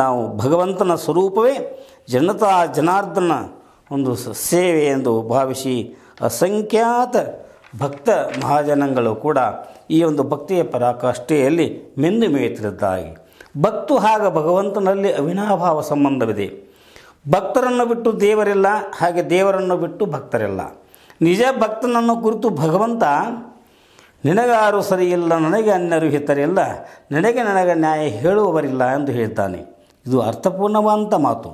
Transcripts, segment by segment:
ನಾವು ಭಗವಂತನ ಸ್ವರೂಪವೇ ಜನತಾ ಜನಾರ್ದನ ಒಂದು ಸೇವೆ ಎಂದು ಭಾವಿಸಿ ಅಸಂಖ್ಯಾತ ಭಕ್ತ ಮಹಾಜನಗಳು ಕೂಡ ಈ ಒಂದು ಭಕ್ತಿಯ ಪರಾಕಾಷ್ಠೆಯಲ್ಲಿ ಮೆಂದು ಮೇಯುತ್ತಿದ್ದಾಗಿ ಭಕ್ತು ಹಾಗ ಭಗವಂತನಲ್ಲಿ ಅವಿನಾಭಾವ ಸಂಬಂಧವಿದೆ ಭಕ್ತರನ್ನು ಬಿಟ್ಟು ದೇವರಿಲ್ಲ ಹಾಗೆ ದೇವರನ್ನು ಬಿಟ್ಟು ಭಕ್ತರಿಲ್ಲ ನಿಜ ಭಕ್ತನನ್ನು ಕುರಿತು ಭಗವಂತ ನಿನಗಾರು ಸರಿಯಿಲ್ಲ ನನಗೆ ಅನ್ಯರು ಹಿತರಿಲ್ಲ ನನಗೆ ನನಗೆ ನ್ಯಾಯ ಹೇಳುವವರಿಲ್ಲ ಎಂದು ಹೇಳ್ತಾನೆ ಇದು ಅರ್ಥಪೂರ್ಣವಾದಂಥ ಮಾತು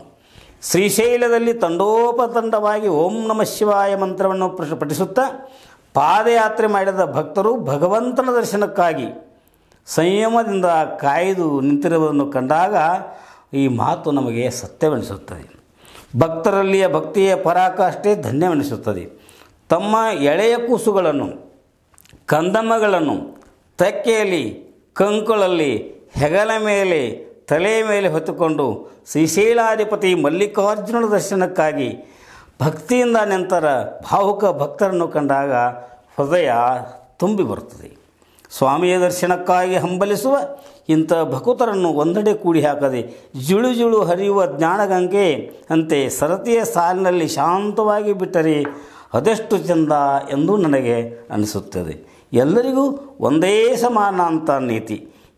ಶ್ರೀಶೈಲದಲ್ಲಿ ತಂಡೋಪತಂಡವಾಗಿ ಓಂ ನಮಃ ಶಿವಾಯ ಮಂತ್ರವನ್ನು ಪಠಿಸುತ್ತಾ ಪಾದಯಾತ್ರೆ ಮಾಡಿದ ಭಕ್ತರು ಭಗವಂತನ ದರ್ಶನಕ್ಕಾಗಿ ಸಂಯಮದಿಂದ ಕಾಯ್ದು ನಿಂತಿರುವುದನ್ನು ಕಂಡಾಗ ಈ ಮಾತು ನಮಗೆ ಸತ್ಯವೆನಿಸುತ್ತದೆ ಭಕ್ತರಲ್ಲಿಯ ಭಕ್ತಿಯ ಪರಾಕಾಷ್ಟೇ ಧನ್ಯವೆನಿಸುತ್ತದೆ ತಮ್ಮ ಎಳೆಯ ಕೂಸುಗಳನ್ನು ಕಂದಮ್ಮಗಳನ್ನು ತಕ್ಕೆಯಲ್ಲಿ ಕಂಕುಳಲ್ಲಿ ಹೆಗಲ ಮೇಲೆ ತಲೆಯ ಮೇಲೆ ಹೊತ್ತುಕೊಂಡು ಶ್ರೀಶೈಲಾಧಿಪತಿ ಮಲ್ಲಿಕಾರ್ಜುನನ ದರ್ಶನಕ್ಕಾಗಿ ಭಕ್ತಿಯಿಂದ ನಂತರ ಭಾವುಕ ಭಕ್ತರನ್ನು ಕಂಡಾಗ ಹೃದಯ ತುಂಬಿ ಬರುತ್ತದೆ ಸ್ವಾಮಿಯ ದರ್ಶನಕ್ಕಾಗಿ ಹಂಬಲಿಸುವ ಇಂಥ ಭಕುತರನ್ನು ಒಂದೆಡೆ ಕೂಡಿ ಹಾಕದೆ ಜುಳು ಜುಳು ಹರಿಯುವ ಜ್ಞಾನಗಂಗೆ ಅಂತೆ ಸರತಿಯ ಸಾಲಿನಲ್ಲಿ ಶಾಂತವಾಗಿ ಬಿಟ್ಟರೆ ಅದೆಷ್ಟು ಚಂದ ಎಂದು ನನಗೆ ಅನಿಸುತ್ತದೆ ಎಲ್ಲರಿಗೂ ಒಂದೇ ಸಮಾನ ಅಂತ ನೀತಿ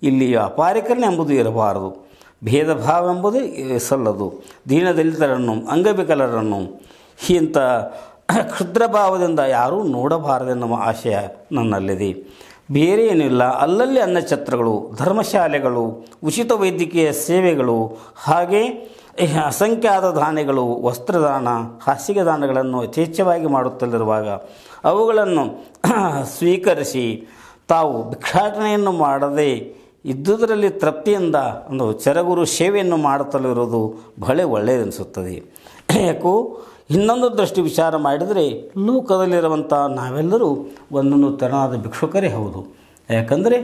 ಇಲ್ಲಿ ವ್ಯಾಪಾರಿಕರಣ ಎಂಬುದು ಇರಬಾರದು ಭೇದ ಭಾವ ಎಂಬುದು ಸಲ್ಲದು ದೀನದಲಿತರನ್ನು ಅಂಗವಿಕಲರನ್ನು ಇಂಥ ಕ್ಷುದ್ರ ಭಾವದಿಂದ ಯಾರೂ ನೋಡಬಾರದೆನ್ನುವ ಆಶಯ ನನ್ನಲ್ಲಿದೆ ಬೇರೆ ಏನಿಲ್ಲ ಅಲ್ಲಲ್ಲಿ ಅನ್ನಛತ್ರಗಳು ಧರ್ಮಶಾಲೆಗಳು ಉಚಿತ ವೈದ್ಯಕೀಯ ಸೇವೆಗಳು ಹಾಗೆ ಅಸಂಖ್ಯಾತ ದಾನಿಗಳು ವಸ್ತ್ರದಾನ ಹಾಸಿಗೆ ದಾನಗಳನ್ನು ಯಥೇಚ್ಛವಾಗಿ ಮಾಡುತ್ತಲಿರುವಾಗ ಅವುಗಳನ್ನು ಸ್ವೀಕರಿಸಿ ತಾವು ಭಿಕ್ಷಾಟನೆಯನ್ನು ಮಾಡದೆ ಇದ್ದುದರಲ್ಲಿ ತೃಪ್ತಿಯಿಂದ ಒಂದು ಚರಗುರು ಸೇವೆಯನ್ನು ಮಾಡುತ್ತಲಿರುವುದು ಬಹಳ ಒಳ್ಳೆಯದನಿಸುತ್ತದೆ ಯಾಕೋ ಇನ್ನೊಂದು ದೃಷ್ಟಿ ವಿಚಾರ ಮಾಡಿದರೆ ಲೋಕದಲ್ಲಿರುವಂಥ ನಾವೆಲ್ಲರೂ ಒಂದನ್ನು ತೆರನಾದ ಭಿಕ್ಷುಕರೇ ಹೌದು ಯಾಕಂದರೆ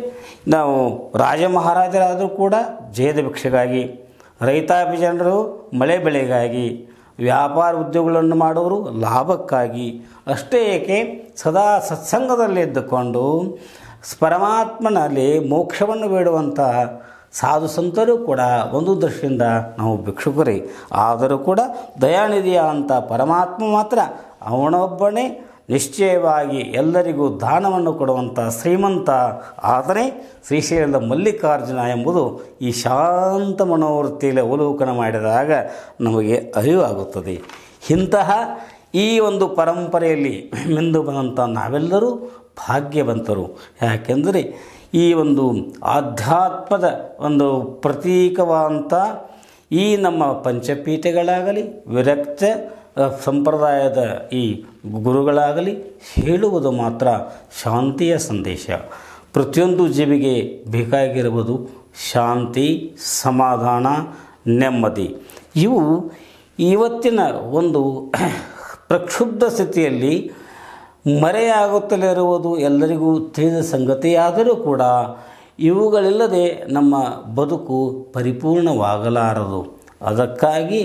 ನಾವು ರಾಜ ಮಹಾರಾಜರಾದರೂ ಕೂಡ ಜಯದ ಭಿಕ್ಷೆಗಾಗಿ ರೈತಾಪಿ ಜನರು ಮಳೆ ಬೆಳೆಗಾಗಿ ವ್ಯಾಪಾರ ಉದ್ಯೋಗಗಳನ್ನು ಮಾಡುವರು ಲಾಭಕ್ಕಾಗಿ ಅಷ್ಟೇ ಏಕೆ ಸದಾ ಸತ್ಸಂಗದಲ್ಲಿದ್ದುಕೊಂಡು ಪರಮಾತ್ಮನಲ್ಲಿ ಮೋಕ್ಷವನ್ನು ಬೇಡುವಂತಹ ಸಾಧು ಸಂತರು ಕೂಡ ಒಂದು ದೃಷ್ಟಿಯಿಂದ ನಾವು ಭಿಕ್ಷುಕರಿ ಆದರೂ ಕೂಡ ದಯಾನಿಧಿಯ ಅಂತ ಪರಮಾತ್ಮ ಮಾತ್ರ ಅವನೊಬ್ಬನೇ ನಿಶ್ಚಯವಾಗಿ ಎಲ್ಲರಿಗೂ ದಾನವನ್ನು ಕೊಡುವಂಥ ಶ್ರೀಮಂತ ಆದರೆ ಶ್ರೀಶೈಲದ ಮಲ್ಲಿಕಾರ್ಜುನ ಎಂಬುದು ಈ ಶಾಂತ ಮನೋವೃತ್ತಿಯಲ್ಲಿ ಅವಲೋಕನ ಮಾಡಿದಾಗ ನಮಗೆ ಅರಿವಾಗುತ್ತದೆ ಇಂತಹ ಈ ಒಂದು ಪರಂಪರೆಯಲ್ಲಿ ಮಿಂದು ಬಂದಂಥ ನಾವೆಲ್ಲರೂ ಭಾಗ್ಯವಂತರು ಯಾಕೆಂದರೆ ಈ ಒಂದು ಆಧ್ಯಾತ್ಮದ ಒಂದು ಪ್ರತೀಕವಾದಂಥ ಈ ನಮ್ಮ ಪಂಚಪೀಠಗಳಾಗಲಿ ವಿರಕ್ತ ಸಂಪ್ರದಾಯದ ಈ ಗುರುಗಳಾಗಲಿ ಹೇಳುವುದು ಮಾತ್ರ ಶಾಂತಿಯ ಸಂದೇಶ ಪ್ರತಿಯೊಂದು ಜೀವಿಗೆ ಬೇಕಾಗಿರುವುದು ಶಾಂತಿ ಸಮಾಧಾನ ನೆಮ್ಮದಿ ಇವು ಇವತ್ತಿನ ಒಂದು ಪ್ರಕ್ಷುಬ್ಧ ಸ್ಥಿತಿಯಲ್ಲಿ ಮರೆಯಾಗುತ್ತಲೇ ಇರುವುದು ಎಲ್ಲರಿಗೂ ತಿಳಿದ ಸಂಗತಿಯಾದರೂ ಕೂಡ ಇವುಗಳಿಲ್ಲದೆ ನಮ್ಮ ಬದುಕು ಪರಿಪೂರ್ಣವಾಗಲಾರದು ಅದಕ್ಕಾಗಿ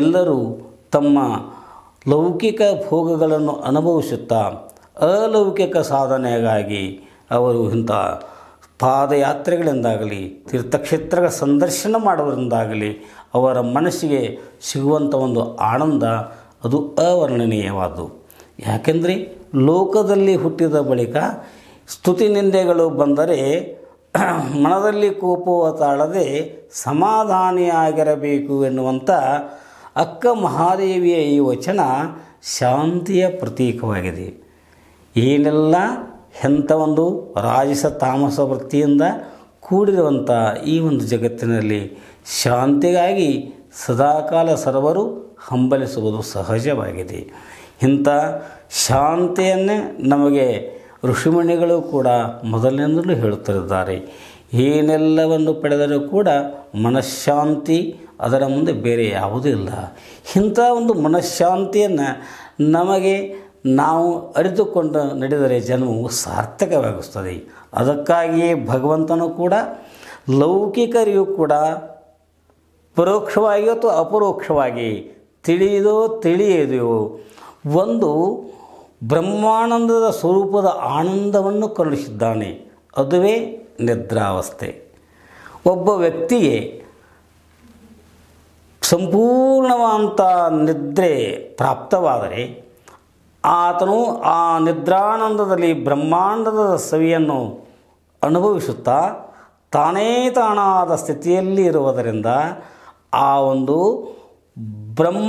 ಎಲ್ಲರೂ ತಮ್ಮ ಲೌಕಿಕ ಭೋಗಗಳನ್ನು ಅನುಭವಿಸುತ್ತಾ ಅಲೌಕಿಕ ಸಾಧನೆಗಾಗಿ ಅವರು ಇಂಥ ಪಾದಯಾತ್ರೆಗಳಿಂದಾಗಲಿ ತೀರ್ಥಕ್ಷೇತ್ರಗಳ ಸಂದರ್ಶನ ಮಾಡುವುದರಿಂದಾಗಲಿ ಅವರ ಮನಸ್ಸಿಗೆ ಸಿಗುವಂಥ ಒಂದು ಆನಂದ ಅದು ಅವರ್ಣನೀಯವಾದದ್ದು ಯಾಕೆಂದರೆ ಲೋಕದಲ್ಲಿ ಹುಟ್ಟಿದ ಬಳಿಕ ಸ್ತುತಿ ನಿಂದೆಗಳು ಬಂದರೆ ಮನದಲ್ಲಿ ಕೋಪವ ತಾಳದೆ ಸಮಾಧಾನಿಯಾಗಿರಬೇಕು ಎನ್ನುವಂಥ ಅಕ್ಕ ಮಹಾದೇವಿಯ ಈ ವಚನ ಶಾಂತಿಯ ಪ್ರತೀಕವಾಗಿದೆ ಏನೆಲ್ಲ ಎಂಥ ಒಂದು ರಾಜಸ ತಾಮಸ ವೃತ್ತಿಯಿಂದ ಕೂಡಿರುವಂಥ ಈ ಒಂದು ಜಗತ್ತಿನಲ್ಲಿ ಶಾಂತಿಗಾಗಿ ಸದಾಕಾಲ ಸರ್ವರು ಹಂಬಲಿಸುವುದು ಸಹಜವಾಗಿದೆ ಇಂಥ ಶಾಂತಿಯನ್ನೇ ನಮಗೆ ಋಷಿಮುನಿಗಳು ಕೂಡ ಮೊದಲಿನಿಂದಲೂ ಹೇಳುತ್ತಿದ್ದಾರೆ ಏನೆಲ್ಲವನ್ನು ಪಡೆದರೂ ಕೂಡ ಮನಃಶಾಂತಿ ಅದರ ಮುಂದೆ ಬೇರೆ ಯಾವುದೂ ಇಲ್ಲ ಇಂಥ ಒಂದು ಮನಃಶಾಂತಿಯನ್ನು ನಮಗೆ ನಾವು ಅರಿತುಕೊಂಡು ನಡೆದರೆ ಜನ್ಮವು ಸಾರ್ಥಕವಾಗಿಸ್ತದೆ ಅದಕ್ಕಾಗಿಯೇ ಭಗವಂತನು ಕೂಡ ಲೌಕಿಕರಿಗೂ ಕೂಡ ಪರೋಕ್ಷವಾಗಿ ಅಥವಾ ಅಪರೋಕ್ಷವಾಗಿ ತಿಳಿಯದೋ ತಿಳಿಯದೆಯೋ ಒಂದು ಬ್ರಹ್ಮಾನಂದದ ಸ್ವರೂಪದ ಆನಂದವನ್ನು ಕರುಣಿಸಿದ್ದಾನೆ ಅದುವೇ ನಿದ್ರಾವಸ್ಥೆ ಒಬ್ಬ ವ್ಯಕ್ತಿಗೆ ಸಂಪೂರ್ಣವಾದ ನಿದ್ರೆ ಪ್ರಾಪ್ತವಾದರೆ ಆತನು ಆ ನಿದ್ರಾನಂದದಲ್ಲಿ ಬ್ರಹ್ಮಾಂಡದ ಸವಿಯನ್ನು ಅನುಭವಿಸುತ್ತಾ ತಾನೇ ತಾನಾದ ಸ್ಥಿತಿಯಲ್ಲಿ ಇರುವುದರಿಂದ ಆ ಒಂದು ಬ್ರಹ್ಮ